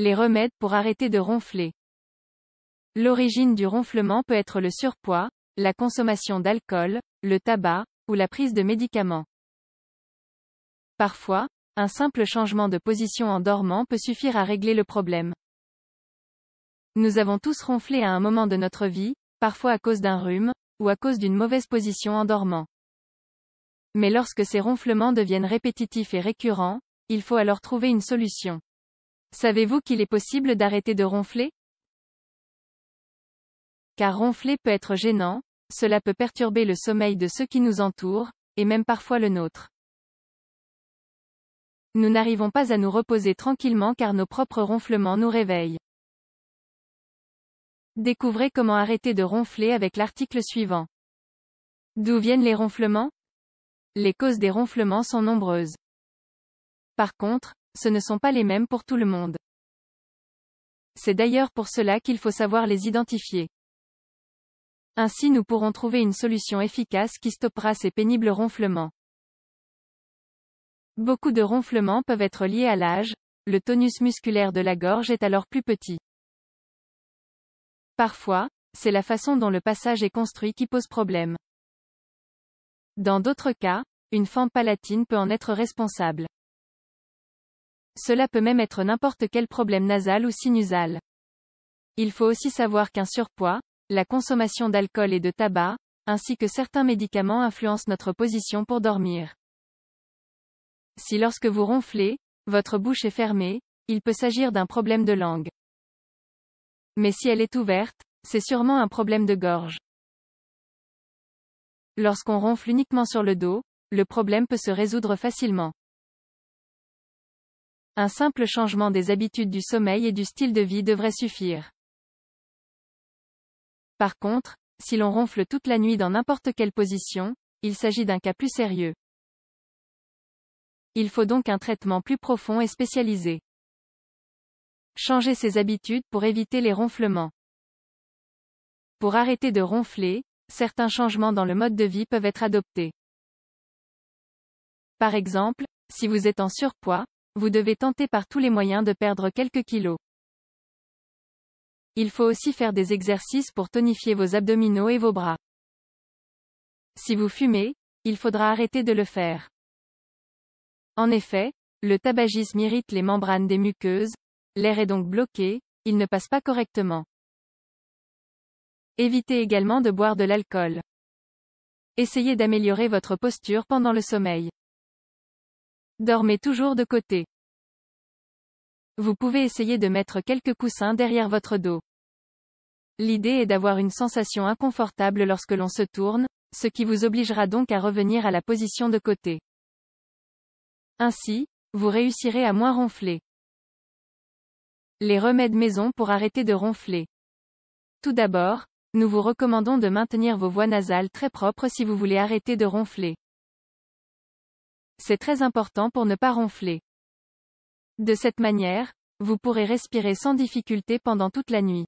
Les remèdes pour arrêter de ronfler. L'origine du ronflement peut être le surpoids, la consommation d'alcool, le tabac, ou la prise de médicaments. Parfois, un simple changement de position en dormant peut suffire à régler le problème. Nous avons tous ronflé à un moment de notre vie, parfois à cause d'un rhume, ou à cause d'une mauvaise position en dormant. Mais lorsque ces ronflements deviennent répétitifs et récurrents, il faut alors trouver une solution. Savez-vous qu'il est possible d'arrêter de ronfler Car ronfler peut être gênant, cela peut perturber le sommeil de ceux qui nous entourent, et même parfois le nôtre. Nous n'arrivons pas à nous reposer tranquillement car nos propres ronflements nous réveillent. Découvrez comment arrêter de ronfler avec l'article suivant. D'où viennent les ronflements Les causes des ronflements sont nombreuses. Par contre, ce ne sont pas les mêmes pour tout le monde. C'est d'ailleurs pour cela qu'il faut savoir les identifier. Ainsi nous pourrons trouver une solution efficace qui stoppera ces pénibles ronflements. Beaucoup de ronflements peuvent être liés à l'âge, le tonus musculaire de la gorge est alors plus petit. Parfois, c'est la façon dont le passage est construit qui pose problème. Dans d'autres cas, une fente palatine peut en être responsable. Cela peut même être n'importe quel problème nasal ou sinusal. Il faut aussi savoir qu'un surpoids, la consommation d'alcool et de tabac, ainsi que certains médicaments influencent notre position pour dormir. Si lorsque vous ronflez, votre bouche est fermée, il peut s'agir d'un problème de langue. Mais si elle est ouverte, c'est sûrement un problème de gorge. Lorsqu'on ronfle uniquement sur le dos, le problème peut se résoudre facilement. Un simple changement des habitudes du sommeil et du style de vie devrait suffire. Par contre, si l'on ronfle toute la nuit dans n'importe quelle position, il s'agit d'un cas plus sérieux. Il faut donc un traitement plus profond et spécialisé. Changer ses habitudes pour éviter les ronflements. Pour arrêter de ronfler, certains changements dans le mode de vie peuvent être adoptés. Par exemple, si vous êtes en surpoids, vous devez tenter par tous les moyens de perdre quelques kilos. Il faut aussi faire des exercices pour tonifier vos abdominaux et vos bras. Si vous fumez, il faudra arrêter de le faire. En effet, le tabagisme irrite les membranes des muqueuses, l'air est donc bloqué, il ne passe pas correctement. Évitez également de boire de l'alcool. Essayez d'améliorer votre posture pendant le sommeil. Dormez toujours de côté. Vous pouvez essayer de mettre quelques coussins derrière votre dos. L'idée est d'avoir une sensation inconfortable lorsque l'on se tourne, ce qui vous obligera donc à revenir à la position de côté. Ainsi, vous réussirez à moins ronfler. Les remèdes maison pour arrêter de ronfler. Tout d'abord, nous vous recommandons de maintenir vos voies nasales très propres si vous voulez arrêter de ronfler. C'est très important pour ne pas ronfler. De cette manière, vous pourrez respirer sans difficulté pendant toute la nuit.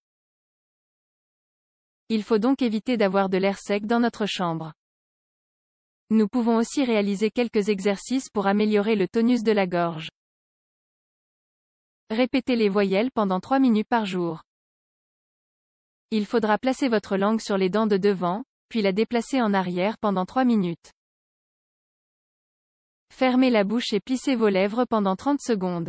Il faut donc éviter d'avoir de l'air sec dans notre chambre. Nous pouvons aussi réaliser quelques exercices pour améliorer le tonus de la gorge. Répétez les voyelles pendant 3 minutes par jour. Il faudra placer votre langue sur les dents de devant, puis la déplacer en arrière pendant 3 minutes. Fermez la bouche et plissez vos lèvres pendant 30 secondes.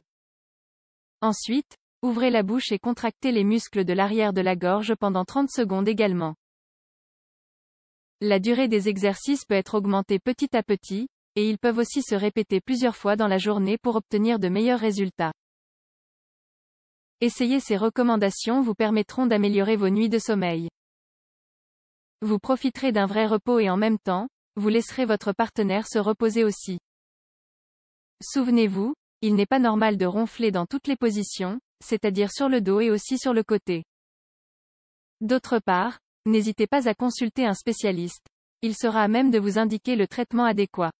Ensuite, ouvrez la bouche et contractez les muscles de l'arrière de la gorge pendant 30 secondes également. La durée des exercices peut être augmentée petit à petit, et ils peuvent aussi se répéter plusieurs fois dans la journée pour obtenir de meilleurs résultats. Essayez ces recommandations vous permettront d'améliorer vos nuits de sommeil. Vous profiterez d'un vrai repos et en même temps, vous laisserez votre partenaire se reposer aussi. Souvenez-vous, il n'est pas normal de ronfler dans toutes les positions, c'est-à-dire sur le dos et aussi sur le côté. D'autre part, n'hésitez pas à consulter un spécialiste. Il sera à même de vous indiquer le traitement adéquat.